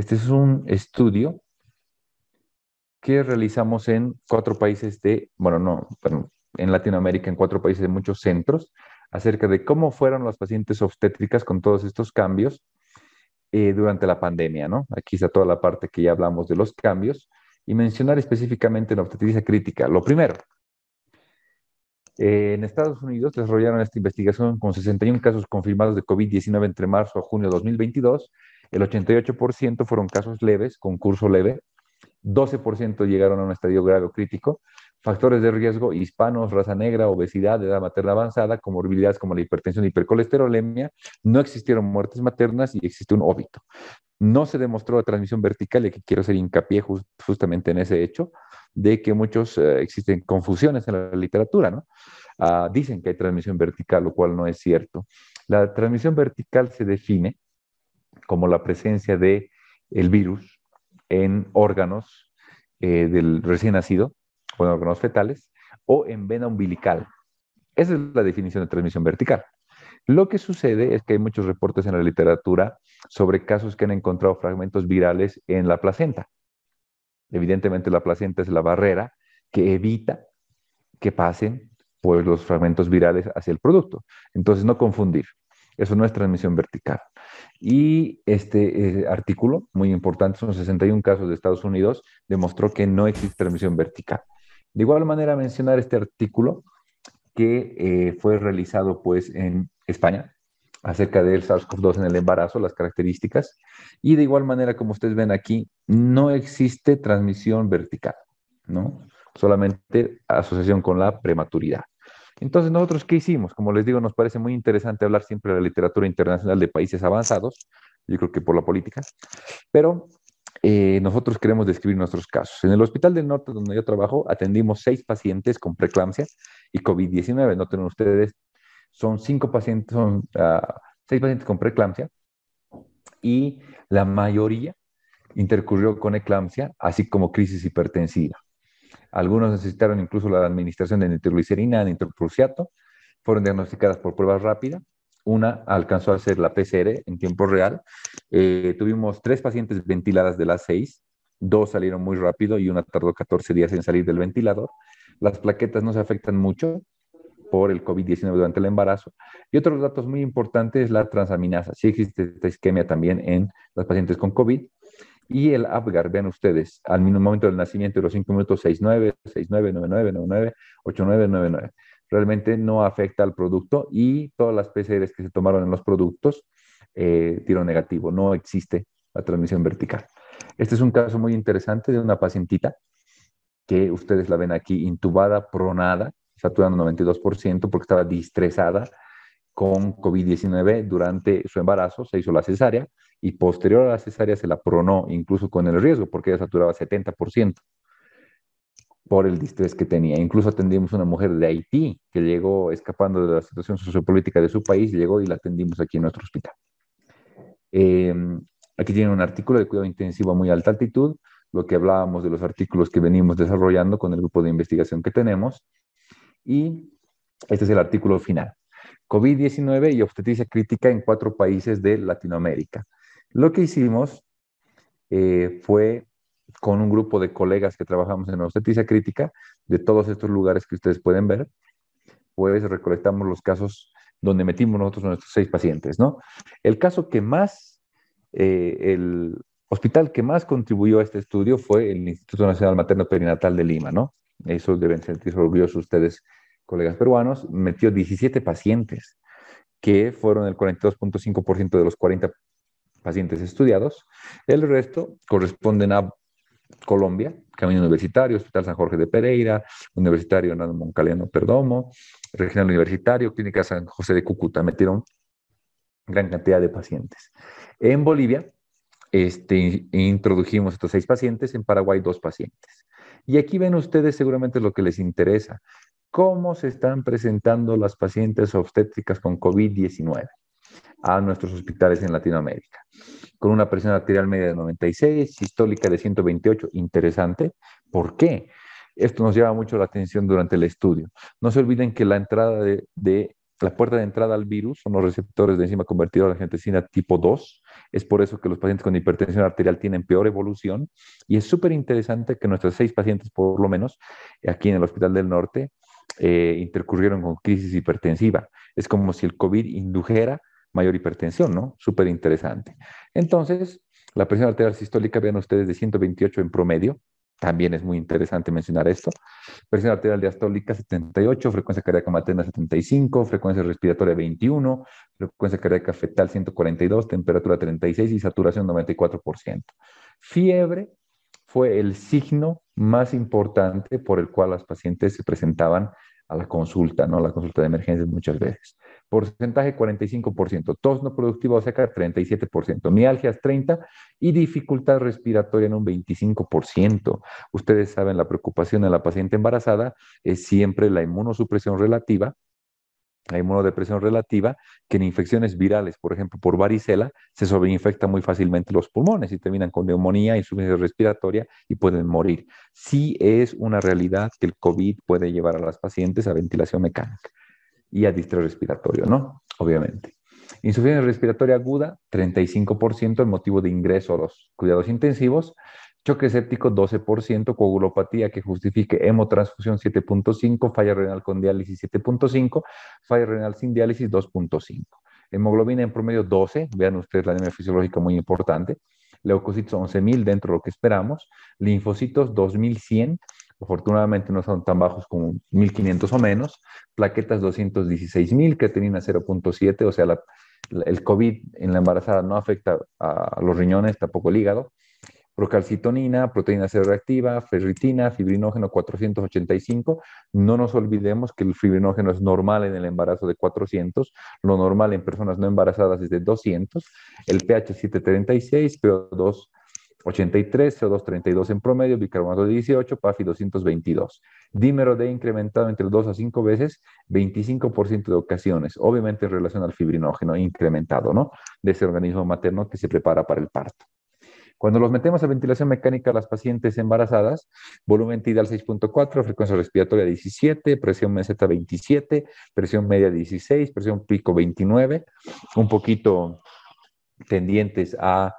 Este es un estudio que realizamos en cuatro países de, bueno, no, en Latinoamérica, en cuatro países de muchos centros, acerca de cómo fueron las pacientes obstétricas con todos estos cambios eh, durante la pandemia, ¿no? Aquí está toda la parte que ya hablamos de los cambios y mencionar específicamente la obstetricia crítica. Lo primero, eh, en Estados Unidos desarrollaron esta investigación con 61 casos confirmados de COVID-19 entre marzo a junio de 2022 el 88% fueron casos leves, con curso leve. 12% llegaron a un estadio grave o crítico. Factores de riesgo, hispanos, raza negra, obesidad, edad materna avanzada, comorbilidades como la hipertensión y hipercolesterolemia. No existieron muertes maternas y existe un óbito. No se demostró la transmisión vertical, y aquí quiero hacer hincapié justamente en ese hecho, de que muchos eh, existen confusiones en la literatura, ah, dicen que hay transmisión vertical, lo cual no es cierto. La transmisión vertical se define como la presencia de el virus en órganos eh, del recién nacido o en órganos fetales o en vena umbilical. Esa es la definición de transmisión vertical. Lo que sucede es que hay muchos reportes en la literatura sobre casos que han encontrado fragmentos virales en la placenta. Evidentemente la placenta es la barrera que evita que pasen pues, los fragmentos virales hacia el producto. Entonces, no confundir. Eso no es transmisión vertical. Y este eh, artículo, muy importante, son 61 casos de Estados Unidos, demostró que no existe transmisión vertical. De igual manera, mencionar este artículo que eh, fue realizado pues en España acerca del SARS-CoV-2 en el embarazo, las características. Y de igual manera, como ustedes ven aquí, no existe transmisión vertical, ¿no? Solamente asociación con la prematuridad. Entonces, nosotros, ¿qué hicimos? Como les digo, nos parece muy interesante hablar siempre de la literatura internacional de países avanzados, yo creo que por la política, pero eh, nosotros queremos describir nuestros casos. En el Hospital del Norte, donde yo trabajo, atendimos seis pacientes con preeclampsia y COVID-19. tienen ustedes, son cinco pacientes, ah, seis pacientes con preeclampsia y la mayoría intercurrió con eclampsia, así como crisis hipertensiva. Algunos necesitaron incluso la administración de nitroglicerina, nitroprusiato, fueron diagnosticadas por pruebas rápidas. Una alcanzó a hacer la PCR en tiempo real. Eh, tuvimos tres pacientes ventiladas de las seis, dos salieron muy rápido y una tardó 14 días en salir del ventilador. Las plaquetas no se afectan mucho por el COVID-19 durante el embarazo. Y otros datos muy importantes es la transaminasa. Sí existe esta isquemia también en las pacientes con COVID, y el APGAR, vean ustedes, al mismo momento del nacimiento, los 5 minutos 69, 69, 99, 99, Realmente no afecta al producto y todas las PCRs que se tomaron en los productos eh, tiro negativo. No existe la transmisión vertical. Este es un caso muy interesante de una pacientita que ustedes la ven aquí intubada, pronada, saturando 92% porque estaba distresada, con COVID-19 durante su embarazo, se hizo la cesárea y posterior a la cesárea se la pronó incluso con el riesgo porque ya saturaba 70% por el distrés que tenía. Incluso atendimos una mujer de Haití que llegó escapando de la situación sociopolítica de su país, llegó y la atendimos aquí en nuestro hospital. Em, aquí tienen un artículo de cuidado intensivo a muy alta altitud, lo que hablábamos de los artículos que venimos desarrollando con el grupo de investigación que tenemos. Y este es el artículo final. COVID-19 y obstetricia crítica en cuatro países de Latinoamérica. Lo que hicimos eh, fue con un grupo de colegas que trabajamos en obstetricia crítica de todos estos lugares que ustedes pueden ver, pues recolectamos los casos donde metimos nosotros nuestros seis pacientes, ¿no? El caso que más, eh, el hospital que más contribuyó a este estudio fue el Instituto Nacional Materno Perinatal de Lima, ¿no? Eso deben sentirse orgullosos ustedes colegas peruanos, metió 17 pacientes, que fueron el 42.5% de los 40 pacientes estudiados. El resto corresponden a Colombia, Camino Universitario, Hospital San Jorge de Pereira, Universitario Hernando Moncaliano Perdomo, Regional Universitario, Clínica San José de Cúcuta. Metieron gran cantidad de pacientes. En Bolivia, este, introdujimos estos seis pacientes, en Paraguay dos pacientes. Y aquí ven ustedes seguramente lo que les interesa, cómo se están presentando las pacientes obstétricas con COVID-19 a nuestros hospitales en Latinoamérica. Con una presión arterial media de 96, sistólica de 128, interesante. ¿Por qué? Esto nos lleva mucho la atención durante el estudio. No se olviden que la entrada de, la puerta de entrada al virus son los receptores de enzima convertidora de angiotensina tipo 2. Es por eso que los pacientes con hipertensión arterial tienen peor evolución. Y es súper interesante que nuestras seis pacientes, por lo menos, aquí en el Hospital del Norte, eh, intercurrieron con crisis hipertensiva. Es como si el COVID indujera mayor hipertensión, ¿no? Súper interesante. Entonces, la presión arterial sistólica, vean ustedes, de 128 en promedio, también es muy interesante mencionar esto. Presión arterial diastólica 78, frecuencia cardíaca materna 75, frecuencia respiratoria 21, frecuencia cardíaca fetal 142, temperatura 36 y saturación 94%. Fiebre fue el signo más importante por el cual las pacientes se presentaban a la consulta, ¿no? A la consulta de emergencias muchas veces. Porcentaje 45%, tos no productiva seca 37%, mialgias 30% y dificultad respiratoria en un 25%. Ustedes saben, la preocupación de la paciente embarazada es siempre la inmunosupresión relativa la inmunodepresión relativa, que en infecciones virales, por ejemplo, por varicela, se sobreinfecta muy fácilmente los pulmones y terminan con neumonía, insuficiencia respiratoria y pueden morir. Sí es una realidad que el COVID puede llevar a las pacientes a ventilación mecánica y a distrés respiratorio, ¿no? Obviamente. Insuficiencia respiratoria aguda, 35% el motivo de ingreso a los cuidados intensivos choque séptico 12%, coagulopatía que justifique hemotransfusión 7.5, falla renal con diálisis 7.5, falla renal sin diálisis 2.5. Hemoglobina en promedio 12, vean ustedes la anemia fisiológica muy importante. Leucocitos 11.000 dentro de lo que esperamos. Linfocitos 2.100, afortunadamente no son tan bajos como 1.500 o menos. Plaquetas 216.000, creatinina 0.7, o sea, el COVID en la embarazada no afecta a, los riñones, tampoco el hígado procalcitonina, proteína C reactiva, ferritina, fibrinógeno 485. No nos olvidemos que el fibrinógeno es normal en el embarazo de 400, lo normal en personas no embarazadas es de 200, el pH 736, PO2 83, co 32 en promedio, bicarbonato 18, PAFI 222. Dímero D incrementado entre 2 a 5 veces, 25% de ocasiones, obviamente en relación al fibrinógeno incrementado, ¿no? De ese organismo materno que se prepara para el parto. Cuando los metemos a ventilación mecánica, a las pacientes embarazadas, volumen tidal 6.4, frecuencia respiratoria 17, presión meseta 27, presión media 16, presión pico 29, un poquito tendientes a,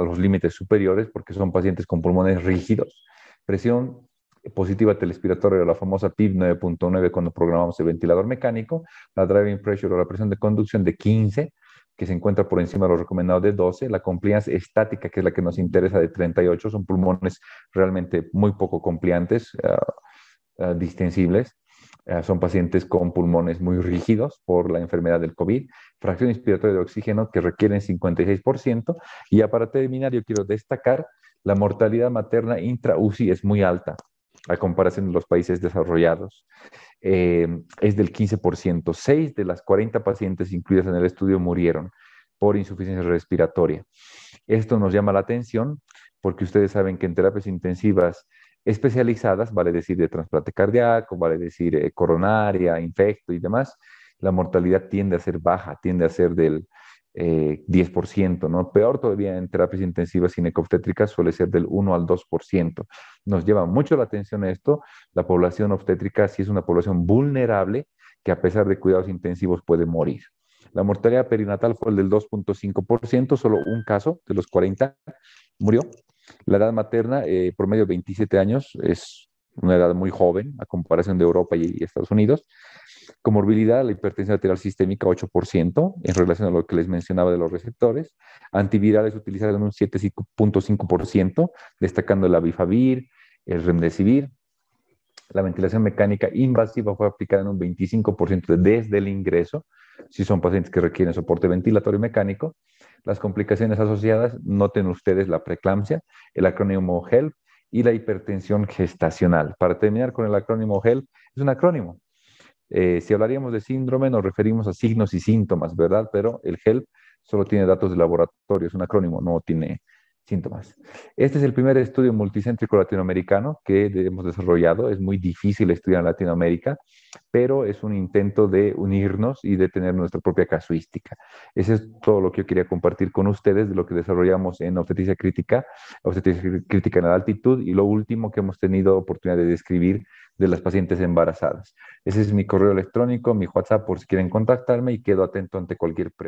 los límites superiores porque son pacientes con pulmones rígidos. Presión positiva telespiratoria, la famosa PIB 9.9 cuando programamos el ventilador mecánico, la driving pressure o la presión de conducción de 15, que se encuentra por encima de los recomendados de 12, la compliance estática, que es la que nos interesa, de 38, son pulmones realmente muy poco compliantes, ah, ah, distensibles. Ah, son pacientes con pulmones muy rígidos por la enfermedad del COVID, fracción inspiratoria de oxígeno que requieren 56%. Y aparte para terminar, yo quiero destacar la mortalidad materna intra-UCI es muy alta a comparación de los países desarrollados, eh, es del 15%. Seis de las 40 pacientes incluidas en el estudio murieron por insuficiencia respiratoria. Esto nos llama la atención porque ustedes saben que en terapias intensivas especializadas, vale decir de trasplante cardíaco, vale decir eh, coronaria, infecto y demás, la mortalidad tiende a ser baja, tiende a ser del 10%, eh, ¿no? Peor todavía en terapias intensivas ginecobstétricas suele ser del 1 al 2%. Nos lleva mucho la atención esto. La población obstétrica sí es una población vulnerable que a pesar de cuidados intensivos puede morir. La mortalidad perinatal fue el del 2.5%, solo un caso de los 40 murió. La edad materna, medio eh, promedio 27 años, es una edad muy joven a comparación de Europa y Estados Unidos. Comorbilidad la hipertensión arterial sistémica, 8%, en relación a lo que les mencionaba de los receptores. Antivirales utilizaron un 7.5%, destacando la avifavir, el remdesivir. La ventilación mecánica invasiva fue aplicada en un 25% desde el ingreso, si son pacientes que requieren soporte ventilatorio mecánico. Las complicaciones asociadas, noten ustedes la preeclampsia, el acrónimo HELP y la hipertensión gestacional. Para terminar con el acrónimo HELP, es un acrónimo, eh, si hablaríamos de síndrome, nos referimos a signos y síntomas, ¿verdad? Pero el HELP solo tiene datos de laboratorio, es un acrónimo, no tiene síntomas. Este es el primer estudio multicéntrico latinoamericano que hemos desarrollado. Es muy difícil estudiar en Latinoamérica, pero es un intento de unirnos y de tener nuestra propia casuística. Ese es todo lo que yo quería compartir con ustedes de lo que desarrollamos en obstetricia crítica, obstetricia crítica en la altitud y lo último que hemos tenido oportunidad de describir de las pacientes embarazadas. Ese es mi correo electrónico, mi WhatsApp por si quieren contactarme y quedo atento ante cualquier pregunta.